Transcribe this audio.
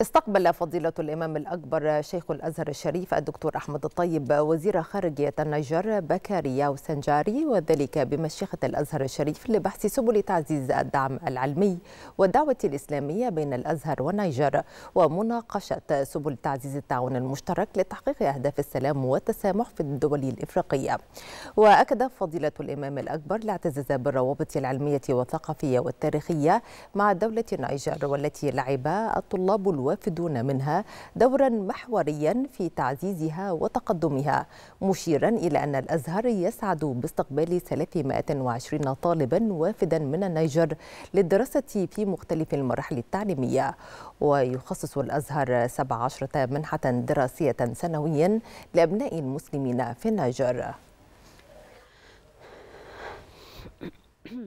استقبل فضيلة الإمام الأكبر شيخ الأزهر الشريف الدكتور أحمد الطيب وزير خارجية النيجر بكاريا وسنجاري وذلك بمشيخة الأزهر الشريف لبحث سبل تعزيز الدعم العلمي والدعوة الإسلامية بين الأزهر والنيجر ومناقشة سبل تعزيز التعاون المشترك لتحقيق أهداف السلام والتسامح في الدول الإفريقية وأكد فضيلة الإمام الأكبر الاعتزاز بالروابط العلمية والثقافية والتاريخية مع دولة النيجر والتي لعب الطلاب الو... يوافدون منها دورا محوريا في تعزيزها وتقدمها مشيرا إلى أن الأزهر يسعد باستقبال 320 طالبا وافدا من النيجر للدراسة في مختلف المراحل التعليمية ويخصص الأزهر 17 منحة دراسية سنويا لأبناء المسلمين في النيجر